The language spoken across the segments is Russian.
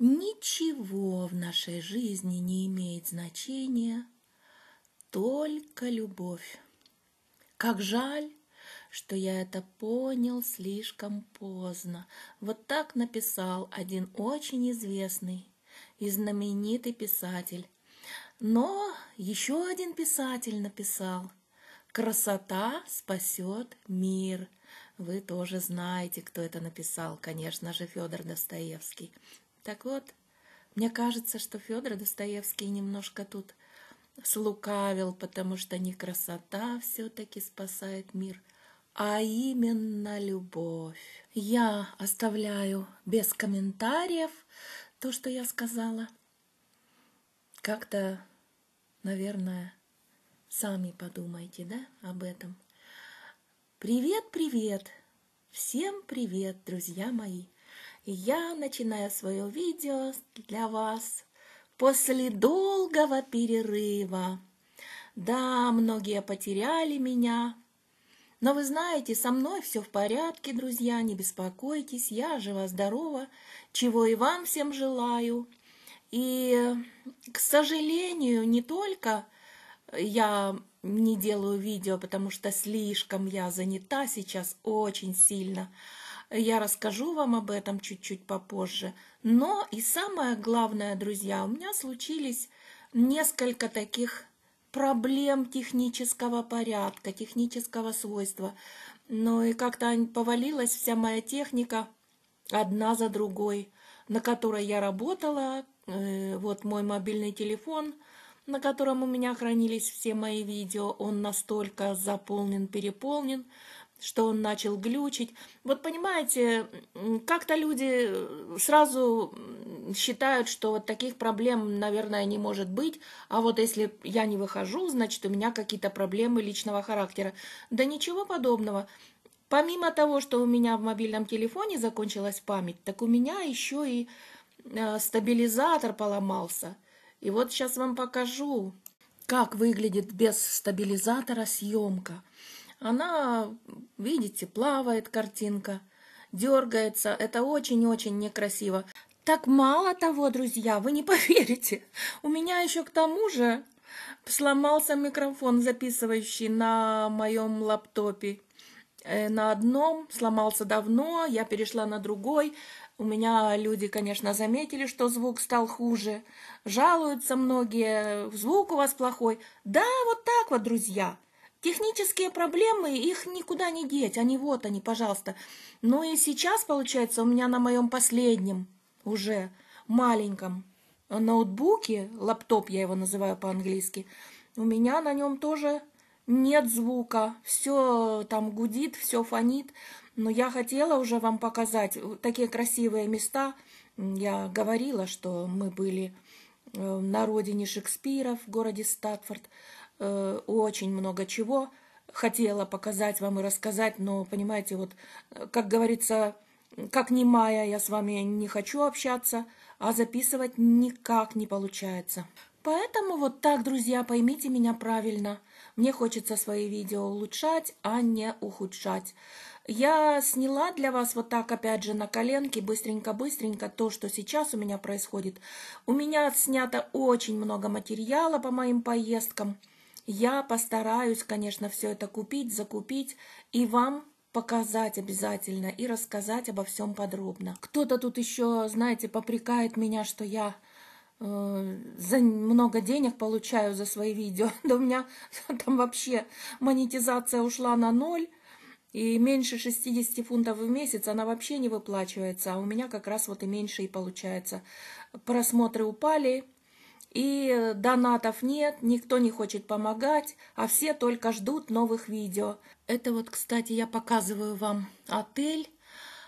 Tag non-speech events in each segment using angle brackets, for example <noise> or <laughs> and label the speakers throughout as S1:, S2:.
S1: Ничего в нашей жизни не имеет значения, только любовь. Как жаль, что я это понял слишком поздно. Вот так написал один очень известный и знаменитый писатель. Но еще один писатель написал «Красота спасет мир». Вы тоже знаете, кто это написал, конечно же, Федор Достоевский. Так вот, мне кажется, что Федор Достоевский немножко тут слукавил, потому что не красота все-таки спасает мир, а именно любовь. Я оставляю без комментариев то, что я сказала. Как-то, наверное, сами подумайте, да, об этом. Привет, привет! Всем привет, друзья мои! я начинаю свое видео для вас после долгого перерыва. Да, многие потеряли меня, но вы знаете, со мной все в порядке, друзья, не беспокойтесь, я жива-здорова, чего и вам всем желаю. И, к сожалению, не только я не делаю видео, потому что слишком я занята сейчас очень сильно, я расскажу вам об этом чуть-чуть попозже. Но и самое главное, друзья, у меня случились несколько таких проблем технического порядка, технического свойства. Но и как-то повалилась вся моя техника одна за другой, на которой я работала. Э, вот мой мобильный телефон, на котором у меня хранились все мои видео, он настолько заполнен, переполнен, что он начал глючить. Вот понимаете, как-то люди э, сразу считают, что вот таких проблем, наверное, не может быть, а вот если я не выхожу, значит, у меня какие-то проблемы личного характера. Да ничего подобного. Помимо того, что у меня в мобильном телефоне закончилась память, так у меня еще и э, стабилизатор поломался. И вот сейчас вам покажу, как выглядит без стабилизатора съемка. Она, видите, плавает картинка, дергается. Это очень-очень некрасиво. Так мало того, друзья, вы не <laughs> поверите. У меня еще к тому же сломался микрофон, записывающий на моем лаптопе. Э, на одном сломался давно, я перешла на другой. У меня люди, конечно, заметили, что звук стал хуже. Жалуются многие, звук у вас плохой. Да, вот так вот, друзья. Технические проблемы, их никуда не деть, они вот они, пожалуйста. Но и сейчас, получается, у меня на моем последнем уже маленьком ноутбуке, лаптоп я его называю по-английски, у меня на нем тоже нет звука, все там гудит, все фонит. Но я хотела уже вам показать такие красивые места. Я говорила, что мы были э, на родине Шекспира в городе Статфорд э, очень много чего хотела показать вам и рассказать, но, понимаете, вот, э, как говорится, как не мая я с вами не хочу общаться, а записывать никак не получается. Поэтому вот так, друзья, поймите меня правильно. Мне хочется свои видео улучшать, а не ухудшать. Я сняла для вас вот так, опять же, на коленке, быстренько-быстренько, то, что сейчас у меня происходит. У меня снято очень много материала по моим поездкам. Я постараюсь, конечно, все это купить, закупить и вам показать обязательно и рассказать обо всем подробно. Кто-то тут еще, знаете, попрекает меня, что я э, за много денег получаю за свои видео. <laughs> Да у меня <laughs> там вообще монетизация ушла на ноль. И меньше 60 фунтов в месяц она вообще не выплачивается, а у меня как раз вот и меньше и получается. Просмотры упали, и э, донатов нет, никто не хочет помогать, а все только ждут новых видео. Это вот, кстати, я показываю вам отель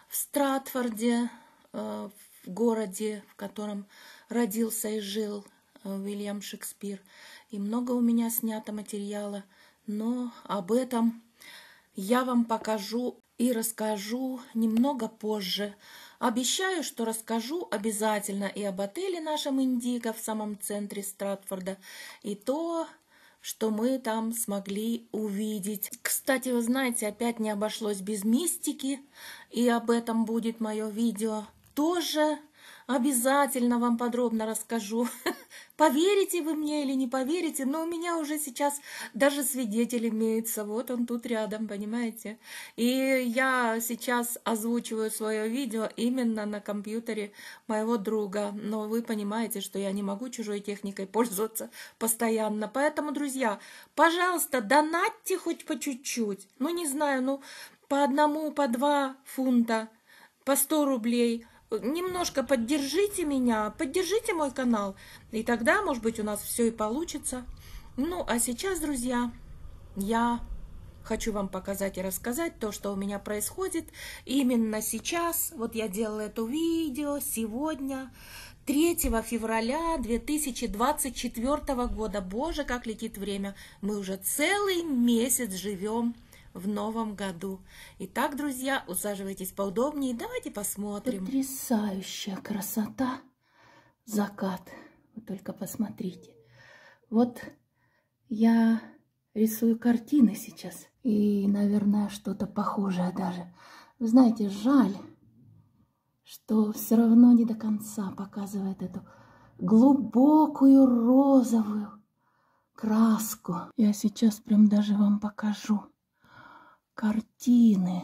S1: в Стратфорде, э, в городе, в котором родился и жил э, Уильям Шекспир. И много у меня снято материала, но об этом я вам покажу и расскажу немного позже. Обещаю, что расскажу обязательно и об отеле нашем Индиго в самом центре Стратфорда, и то, что мы там смогли увидеть. Кстати, вы знаете, опять не обошлось без мистики, и об этом будет мое видео. Тоже Обязательно вам подробно расскажу. <laughs> Поверите вы мне или не поверите, но у меня уже сейчас даже свидетель имеется. Вот он тут рядом, понимаете? И я сейчас озвучиваю свое видео именно на компьютере моего друга. Но вы понимаете, что я не могу чужой техникой пользоваться постоянно. Поэтому, друзья, пожалуйста, донатьте хоть по чуть-чуть. Ну, не знаю, ну, по одному, по два фунта, по сто рублей – немножко поддержите меня, поддержите мой канал, и тогда, может быть, у нас все и получится. Ну, а сейчас, друзья, я хочу вам показать и рассказать то, что у меня происходит именно сейчас. Вот я делала это видео сегодня, 3 февраля 2024 года. Боже, как летит время! Мы уже целый месяц живем в новом году. Итак, друзья, усаживайтесь поудобнее давайте посмотрим. Потрясающая красота! Закат! Вы только посмотрите. Вот я рисую картины сейчас. И, наверное, что-то похожее даже. Вы знаете, жаль, что все равно не до конца показывает эту глубокую розовую краску. Я сейчас прям даже вам покажу картины,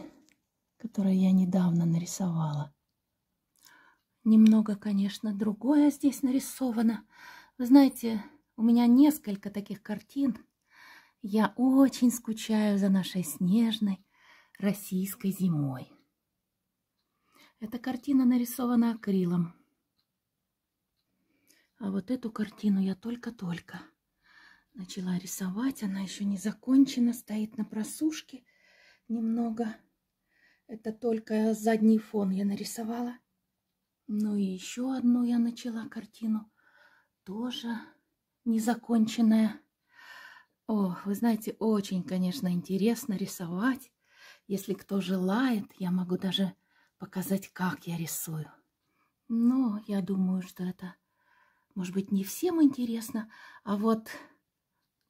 S1: которые я недавно нарисовала. Немного, конечно, другое здесь нарисовано. Вы знаете, у меня несколько таких картин. Я очень скучаю за нашей снежной российской зимой. Эта картина нарисована акрилом. А вот эту картину я только-только начала рисовать. Она еще не закончена, стоит на просушке немного. Это только задний фон я нарисовала. Ну и еще одну я начала картину. Тоже незаконченная. О, вы знаете, очень, конечно, интересно рисовать. Если кто желает, я могу даже показать, как я рисую. Но я думаю, что это, может быть, не всем интересно, а вот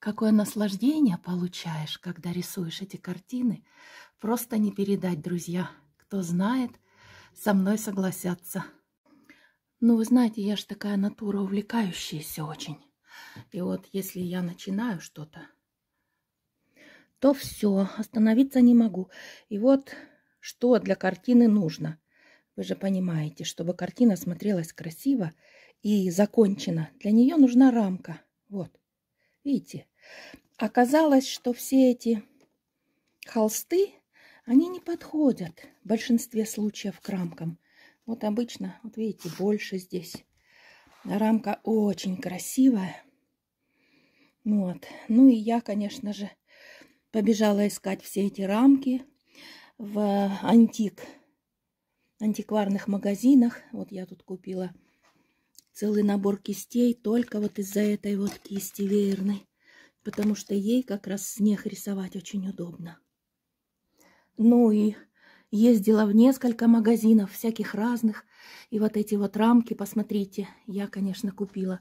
S1: Какое наслаждение получаешь, когда рисуешь эти картины, просто не передать, друзья. Кто знает, со мной согласятся. Ну, вы знаете, я же такая натура увлекающаяся очень. И вот если я начинаю что-то, то все, остановиться не могу. И вот что для картины нужно. Вы же понимаете, чтобы картина смотрелась красиво и закончена. Для нее нужна рамка. Вот, видите, Оказалось, что все эти холсты, они не подходят в большинстве случаев к рамкам. Вот обычно, вот видите, больше здесь. Рамка очень красивая. Вот. Ну и я, конечно же, побежала искать все эти рамки в антик, антикварных магазинах. Вот я тут купила целый набор кистей только вот из-за этой вот кисти веерной потому что ей как раз снег рисовать очень удобно. Ну и ездила в несколько магазинов всяких разных, и вот эти вот рамки, посмотрите, я, конечно, купила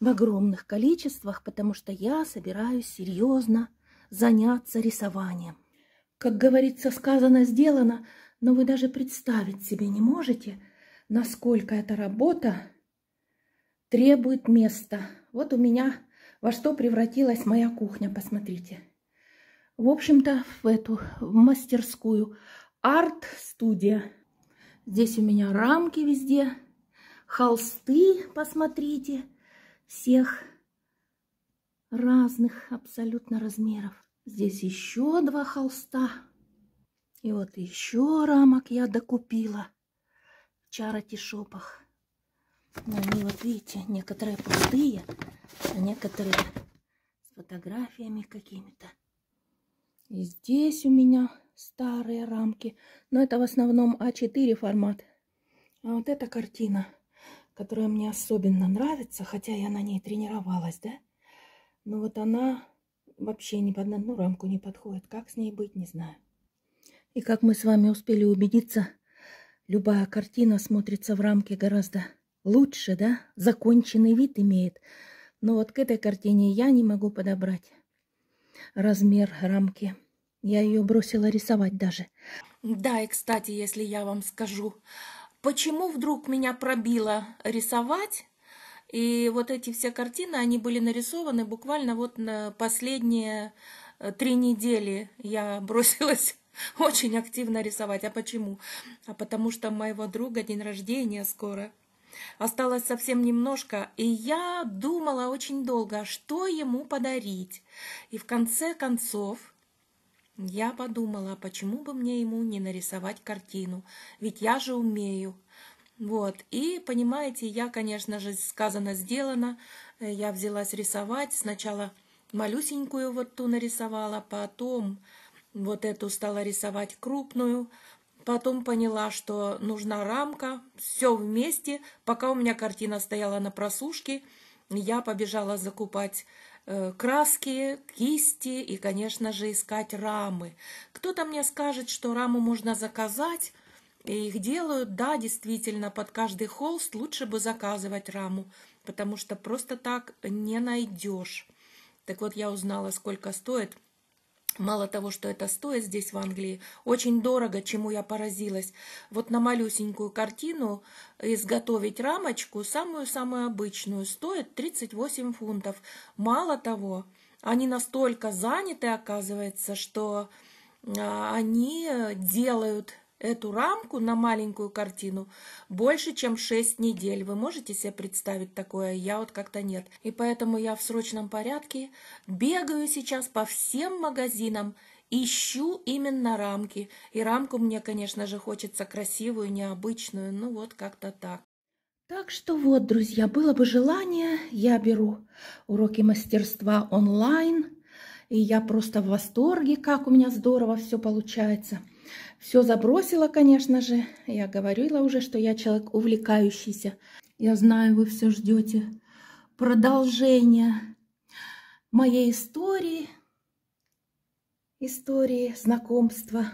S1: в огромных количествах, потому что я собираюсь серьезно заняться рисованием. Как говорится, сказано, сделано, но вы даже представить себе не можете, насколько эта работа требует места. Вот у меня во что превратилась моя кухня, посмотрите. В общем-то, в эту, в мастерскую. Арт-студия. Здесь у меня рамки везде, холсты, посмотрите, всех разных абсолютно размеров. Здесь еще два холста. И вот еще рамок я докупила в чароти-шопах. Они вот, видите, некоторые пустые, а некоторые с фотографиями какими-то. И здесь у меня старые рамки, но это в основном А4 формат. А вот эта картина, которая мне особенно нравится, хотя я на ней тренировалась, да? Но вот она вообще ни под одну рамку не подходит. Как с ней быть, не знаю. И как мы с вами успели убедиться, любая картина смотрится в рамке гораздо лучше, да? Законченный вид имеет. Но вот к этой картине я не могу подобрать размер рамки. Я ее бросила рисовать даже. Да, и кстати, если я вам скажу, почему вдруг меня пробило рисовать, и вот эти все картины, они были нарисованы буквально вот на последние э, три недели. Я бросилась <laughs> очень активно рисовать. А почему? А потому что моего друга день рождения скоро. Осталось совсем немножко, и я думала очень долго, что ему подарить. И в конце концов я подумала, почему бы мне ему не нарисовать картину, ведь я же умею. Вот, и понимаете, я, конечно же, сказано, сделано, я взялась рисовать, сначала малюсенькую вот ту нарисовала, потом вот эту стала рисовать крупную, Потом поняла, что нужна рамка, все вместе. Пока у меня картина стояла на просушке, я побежала закупать э, краски, кисти и, конечно же, искать рамы. Кто-то мне скажет, что раму можно заказать, и их делают. Да, действительно, под каждый холст лучше бы заказывать раму, потому что просто так не найдешь. Так вот, я узнала, сколько стоит Мало того, что это стоит здесь, в Англии, очень дорого, чему я поразилась. Вот на малюсенькую картину изготовить рамочку, самую-самую обычную, стоит 38 фунтов. Мало того, они настолько заняты, оказывается, что а, они делают эту рамку на маленькую картину больше, чем 6 недель. Вы можете себе представить такое? Я вот как-то нет. И поэтому я в срочном порядке бегаю сейчас по всем магазинам, ищу именно рамки. И рамку мне, конечно же, хочется красивую, необычную, ну вот как-то так. Так что вот, друзья, было бы желание, я беру уроки мастерства онлайн, и я просто в восторге, как у меня здорово все получается – все забросила, конечно же. Я говорила уже, что я человек увлекающийся. Я знаю, вы все ждете продолжения моей истории, истории знакомства.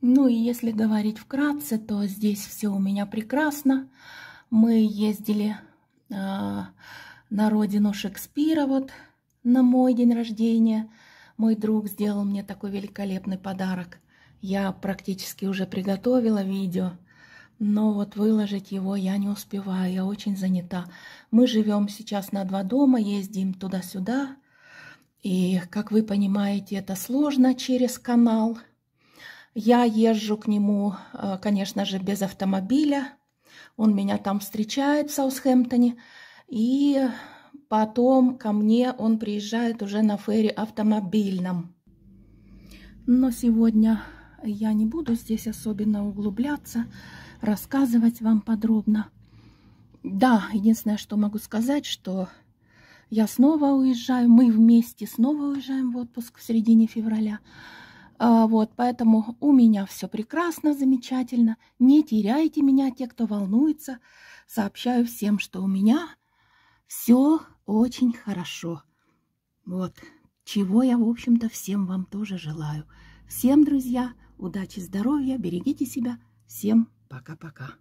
S1: Ну и если говорить вкратце, то здесь все у меня прекрасно. Мы ездили э, на родину Шекспира вот на мой день рождения – мой друг сделал мне такой великолепный подарок. Я практически уже приготовила видео, но вот выложить его я не успеваю, я очень занята. Мы живем сейчас на два дома, ездим туда-сюда. И, как вы понимаете, это сложно через канал. Я езжу к нему, э, конечно же, без автомобиля. Он меня там встречает в Саутхэмптоне. И Потом ко мне он приезжает уже на ферри автомобильном. Но сегодня я не буду здесь особенно углубляться, рассказывать вам подробно. Да, единственное, что могу сказать, что я снова уезжаю, мы вместе снова уезжаем в отпуск в середине февраля. А, вот, поэтому у меня все прекрасно, замечательно. Не теряйте меня, те, кто волнуется. Сообщаю всем, что у меня все очень хорошо. Вот, чего я, в общем-то, всем вам тоже желаю. Всем, друзья, удачи, здоровья, берегите себя. Всем пока-пока.